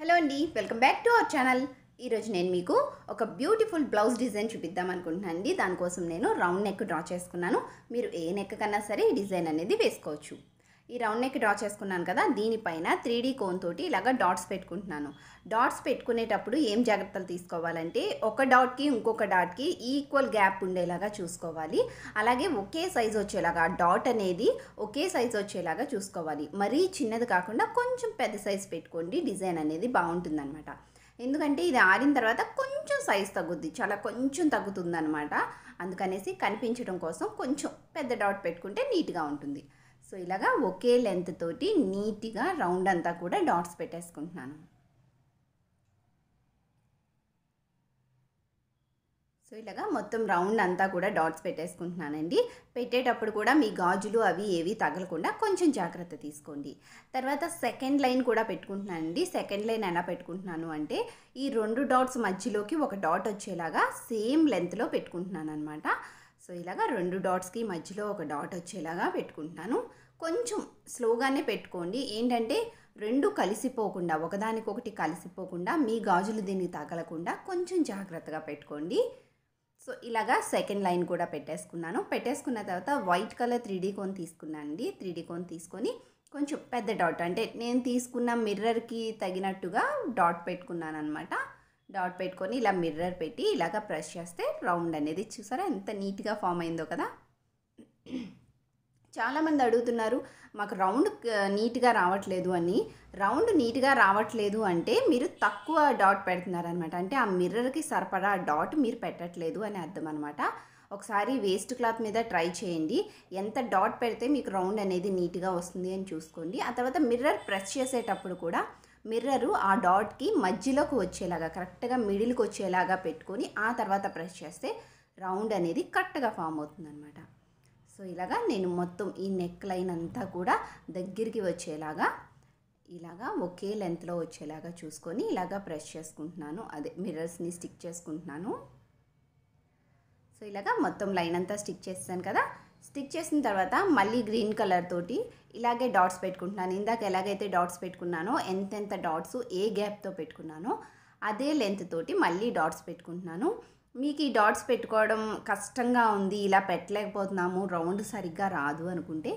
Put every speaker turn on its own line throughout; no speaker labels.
hello అండి welcome back to our channel ఈరోజు నేను మీకు ఒక బ్యూటిఫుల్ బ్లౌజ్ డిజైన్ చూపిద్దాం అనుకుంటున్నాను అండి దానికోసం నేను రౌండ్ నెక్ డ్రా చేసుకున్నాను మీరు ఏ నెక్ కన్నా సరే ఈ డిజైన్ అనేది వేసుకోవచ్చు ఈ రౌండ్ నెక్ డ్రా చేసుకున్నాను కదా దీనిపైన త్రీ డీ కోన్ తోటి ఇలాగ డాట్స్ పెట్టుకుంటున్నాను డాట్స్ పెట్టుకునేటప్పుడు ఏం జాగ్రత్తలు తీసుకోవాలంటే ఒక డాట్కి ఇంకొక డాట్కి ఈక్వల్ గ్యాప్ ఉండేలాగా చూసుకోవాలి అలాగే ఒకే సైజు వచ్చేలాగా డాట్ అనేది ఒకే సైజు వచ్చేలాగా చూసుకోవాలి మరీ చిన్నది కాకుండా కొంచెం పెద్ద సైజ్ పెట్టుకోండి డిజైన్ అనేది బాగుంటుందన్నమాట ఎందుకంటే ఇది ఆరిన తర్వాత కొంచెం సైజ్ తగ్గుద్ది చాలా కొంచెం అనమాట అందుకనేసి కనిపించడం కోసం కొంచెం పెద్ద డాట్ పెట్టుకుంటే నీట్గా ఉంటుంది సో ఇలాగా ఒకే లెంత్ తోటి నీట్గా రౌండ్ అంతా కూడా డాట్స్ పెట్టేసుకుంటున్నాను సో ఇలాగా మొత్తం రౌండ్ అంతా కూడా డాట్స్ పెట్టేసుకుంటున్నానండి పెట్టేటప్పుడు కూడా మీ గాజులు అవి ఏవి తగలకుండా కొంచెం జాగ్రత్త తీసుకోండి తర్వాత సెకండ్ లైన్ కూడా పెట్టుకుంటున్నానండి సెకండ్ లైన్ ఎలా పెట్టుకుంటున్నాను అంటే ఈ రెండు డాట్స్ మధ్యలోకి ఒక డాట్ వచ్చేలాగా సేమ్ లెంత్లో పెట్టుకుంటున్నాను అనమాట సో ఇలాగా రెండు డాట్స్కి మధ్యలో ఒక డాట్ వచ్చేలాగా పెట్టుకుంటాను కొంచెం స్లోగానే పెట్టుకోండి ఏంటంటే రెండు కలిసిపోకుండా ఒకదానికొకటి కలిసిపోకుండా మీ గాజులు దీన్ని తగలకుండా కొంచెం జాగ్రత్తగా పెట్టుకోండి సో ఇలాగా సెకండ్ లైన్ కూడా పెట్టేసుకున్నాను పెట్టేసుకున్న తర్వాత వైట్ కలర్ త్రీ కోన్ తీసుకున్నాను అండి త్రీడీ కోన్ తీసుకొని కొంచెం పెద్ద డాట్ అంటే నేను తీసుకున్న మిర్రర్కి తగినట్టుగా డాట్ పెట్టుకున్నాను అనమాట డాట్ పెట్టుకొని ఇలా మిర్రర్ పెట్టి ఇలాగ ప్రెస్ చేస్తే రౌండ్ అనేది చూసారా ఎంత నీట్గా ఫామ్ అయిందో కదా చాలామంది అడుగుతున్నారు మాకు రౌండ్ నీట్గా రావట్లేదు అని రౌండ్ నీట్గా రావట్లేదు అంటే మీరు తక్కువ డాట్ పెడుతున్నారనమాట అంటే ఆ మిర్రర్కి సరిపడా డాట్ మీరు పెట్టట్లేదు అని అర్థం అనమాట ఒకసారి వేస్ట్ క్లాత్ మీద ట్రై చేయండి ఎంత డాట్ పెడితే మీకు రౌండ్ అనేది నీట్గా వస్తుంది అని చూసుకోండి ఆ తర్వాత మిర్రర్ ప్రెస్ చేసేటప్పుడు కూడా మిర్రరు ఆ డాట్కి మధ్యలోకి వచ్చేలాగా కరెక్ట్గా మిడిల్కి వచ్చేలాగా పెట్టుకొని ఆ తర్వాత ప్రెస్ చేస్తే రౌండ్ అనేది కరెక్ట్గా ఫామ్ అవుతుంది అనమాట సో ఇలాగా నేను మొత్తం ఈ నెక్ లైన్ అంతా కూడా దగ్గరికి వచ్చేలాగా ఇలాగా ఒకే లెంత్లో వచ్చేలాగా చూసుకొని ఇలాగా ప్రెస్ చేసుకుంటున్నాను అదే మిర్రర్స్ని స్టిక్ చేసుకుంటున్నాను సో ఇలాగా మొత్తం లైన్ అంతా స్టిక్ చేస్తాను కదా స్టిక్ చేసిన తర్వాత మళ్ళీ గ్రీన్ కలర్ తోటి ఇలాగే డాట్స్ పెట్టుకుంటున్నాను ఇందాక ఎలాగైతే డాట్స్ పెట్టుకున్నానో ఎంతెంత డాట్స్ ఏ గ్యాప్తో పెట్టుకున్నానో అదే లెంత్ తోటి మళ్ళీ డాట్స్ పెట్టుకుంటున్నాను మీకు ఈ డాట్స్ పెట్టుకోవడం కష్టంగా ఉంది ఇలా పెట్టలేకపోతున్నాము రౌండ్ సరిగ్గా రాదు అనుకుంటే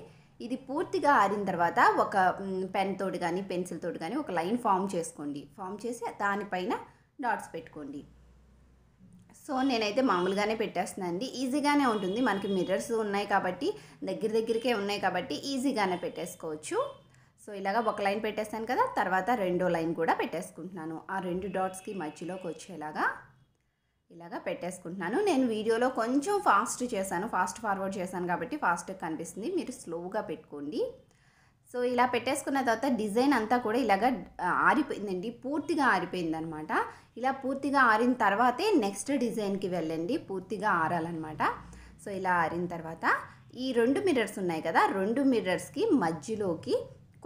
ఇది పూర్తిగా ఆరిన తర్వాత ఒక పెన్ తోటి కానీ పెన్సిల్ తోటి కానీ ఒక లైన్ ఫామ్ చేసుకోండి ఫామ్ చేసి దానిపైన డాట్స్ పెట్టుకోండి సో నేనైతే మామూలుగానే అండి ఈజీగానే ఉంటుంది మనకి మిర్రర్స్ ఉన్నాయి కాబట్టి దగ్గర దగ్గరికే ఉన్నాయి కాబట్టి ఈజీగానే పెట్టేసుకోవచ్చు సో ఇలాగ ఒక లైన్ పెట్టేస్తాను కదా తర్వాత రెండో లైన్ కూడా పెట్టేసుకుంటున్నాను ఆ రెండు డాట్స్కి మధ్యలోకి వచ్చేలాగా ఇలాగా పెట్టేసుకుంటున్నాను నేను వీడియోలో కొంచెం ఫాస్ట్ చేశాను ఫాస్ట్ ఫార్వర్డ్ చేశాను కాబట్టి ఫాస్ట్గా కనిపిస్తుంది మీరు స్లోగా పెట్టుకోండి సో ఇలా పెట్టేసుకున్న తర్వాత డిజైన్ అంతా కూడా ఇలాగ ఆరిపోయిందండి పూర్తిగా ఆరిపోయిందనమాట ఇలా పూర్తిగా ఆరిన తర్వాతే నెక్స్ట్ డిజైన్కి వెళ్ళండి పూర్తిగా ఆరాలన్నమాట సో ఇలా ఆరిన తర్వాత ఈ రెండు మిర్రర్స్ ఉన్నాయి కదా రెండు మిర్రర్స్కి మధ్యలోకి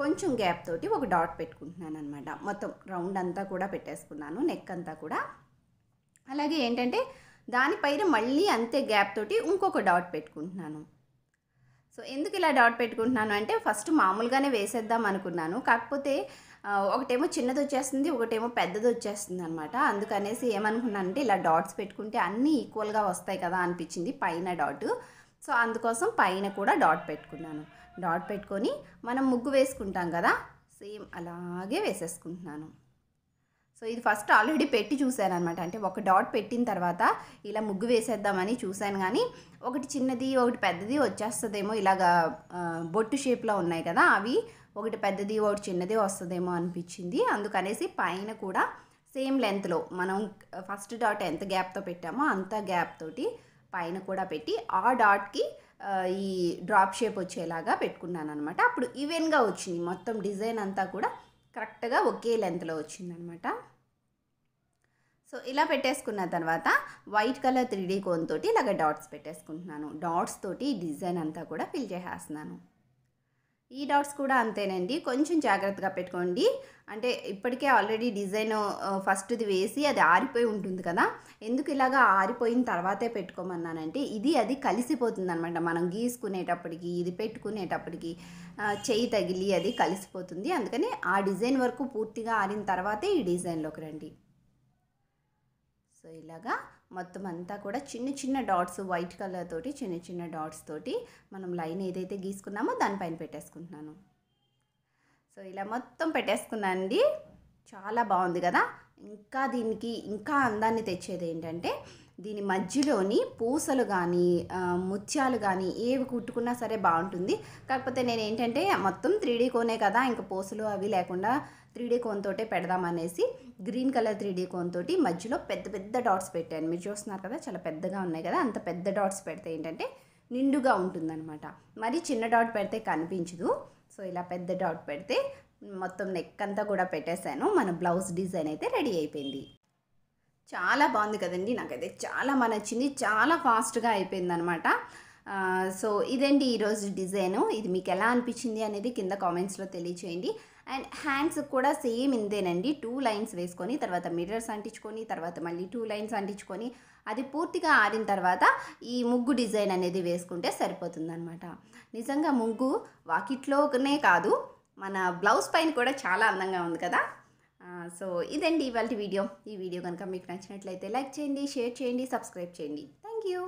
కొంచెం గ్యాప్ తోటి ఒక డాట్ పెట్టుకుంటున్నాను అనమాట మొత్తం రౌండ్ అంతా కూడా పెట్టేసుకున్నాను నెక్ అంతా కూడా అలాగే ఏంటంటే దానిపైన మళ్ళీ అంతే గ్యాప్ తోటి ఇంకొక డాట్ పెట్టుకుంటున్నాను సో ఎందుకు ఇలా డాట్ పెట్టుకుంటున్నాను అంటే ఫస్ట్ మామూలుగానే వేసేద్దాం అనుకున్నాను కాకపోతే ఒకటేమో చిన్నది వచ్చేస్తుంది ఒకటేమో పెద్దది వచ్చేస్తుంది అనమాట అందుకనేసి ఏమనుకున్నానంటే ఇలా డాట్స్ పెట్టుకుంటే అన్నీ ఈక్వల్గా వస్తాయి కదా అనిపించింది పైన డాట్ సో అందుకోసం పైన కూడా డాట్ పెట్టుకున్నాను డాట్ పెట్టుకొని మనం ముగ్గు వేసుకుంటాం కదా సేమ్ అలాగే వేసేసుకుంటున్నాను సో ఇది ఫస్ట్ ఆల్రెడీ పెట్టి చూశాను అనమాట అంటే ఒక డాట్ పెట్టిన తర్వాత ఇలా ముగ్గు వేసేద్దామని చూశాను కానీ ఒకటి చిన్నది ఒకటి పెద్దది వచ్చేస్తుందేమో ఇలాగా బొట్టు షేప్లో ఉన్నాయి కదా అవి ఒకటి పెద్దది ఒకటి చిన్నది వస్తుందేమో అనిపించింది అందుకనేసి పైన కూడా సేమ్ లెంత్లో మనం ఫస్ట్ డాట్ ఎంత గ్యాప్తో పెట్టామో అంత గ్యాప్ తోటి పైన కూడా పెట్టి ఆ డాట్కి ఈ డ్రాప్ షేప్ వచ్చేలాగా పెట్టుకున్నాను అనమాట అప్పుడు ఈవెన్గా వచ్చింది మొత్తం డిజైన్ అంతా కూడా కరెక్ట్గా ఒకే లెంత్లో వచ్చిందనమాట సో ఇలా పెట్టేసుకున్న తర్వాత white colour three D cone తోటి ఇలాగ డాట్స్ పెట్టేసుకుంటున్నాను డాట్స్ తోటి డిజైన్ అంతా కూడా ఫిల్ చేసేస్తున్నాను ఈ డాట్స్ కూడా అంతేనండి కొంచెం జాగ్రత్తగా పెట్టుకోండి అంటే ఇప్పటికే ఆల్రెడీ డిజైన్ ఫస్ట్ది వేసి అది ఆరిపోయి ఉంటుంది కదా ఎందుకు ఇలాగా ఆరిపోయిన తర్వాతే పెట్టుకోమన్నానంటే ఇది అది కలిసిపోతుంది అనమాట మనం గీసుకునేటప్పటికి ఇది పెట్టుకునేటప్పటికి uh, చేయి తగిలి అది కలిసిపోతుంది అందుకని ఆ డిజైన్ వరకు పూర్తిగా ఆరిన తర్వాతే ఈ డిజైన్లోకి రండి సో ఇలాగా మొత్తం అంతా కూడా చిన్న చిన్న డాట్స్ వైట్ కలర్ తోటి చిన్న చిన్న డాట్స్ తోటి మనం లైన్ ఏదైతే గీసుకున్నామో దానిపైన పెట్టేసుకుంటున్నాను సో ఇలా మొత్తం పెట్టేసుకున్నానండి చాలా బాగుంది కదా ఇంకా దీనికి ఇంకా అందాన్ని తెచ్చేది ఏంటంటే దీని మధ్యలోని పూసలు కానీ ముత్యాలు కానీ ఏవి కుట్టుకున్నా సరే బాగుంటుంది కాకపోతే నేను ఏంటంటే మొత్తం త్రీ డీ కోనే కదా ఇంకా పూసలు అవి లేకుండా త్రీ డీ కోన్ తోటే పెడదామనేసి green colour three D cone తోటి మధ్యలో పెద్ద పెద్ద డాట్స్ పెట్టాను మీరు చూస్తున్నారు కదా చాలా పెద్దగా ఉన్నాయి కదా అంత పెద్ద డాట్స్ పెడితే ఏంటంటే నిండుగా ఉంటుందన్నమాట మరి చిన్న డాట్ పెడితే కనిపించదు సో ఇలా పెద్ద డాట్ పెడితే మొత్తం నెక్ అంతా కూడా పెట్టేశాను మన బ్లౌజ్ డిజైన్ అయితే రెడీ అయిపోయింది చాలా బాగుంది కదండి నాకైతే చాలా మనచ్చింది చాలా ఫాస్ట్గా అయిపోయింది అనమాట సో ఇదండి ఈరోజు డిజైను ఇది మీకు ఎలా అనిపించింది అనేది కింద కామెంట్స్లో తెలియచేయండి అండ్ హ్యాండ్స్ కూడా సేమ్ ఇందేనండి టూ లైన్స్ వేసుకొని తర్వాత మిర్రర్స్ అంటించుకొని తర్వాత మళ్ళీ టూ లైన్స్ అంటించుకొని అది పూర్తిగా ఆడిన తర్వాత ఈ ముగ్గు డిజైన్ అనేది వేసుకుంటే సరిపోతుందనమాట నిజంగా ముగ్గు వాకిట్లోనే కాదు మన బ్లౌజ్ పైన కూడా చాలా అందంగా ఉంది కదా సో ఇదండి ఇవాళ వీడియో ఈ వీడియో కనుక మీకు నచ్చినట్లయితే లైక్ చేయండి షేర్ చేయండి సబ్స్క్రైబ్ చేయండి థ్యాంక్ యూ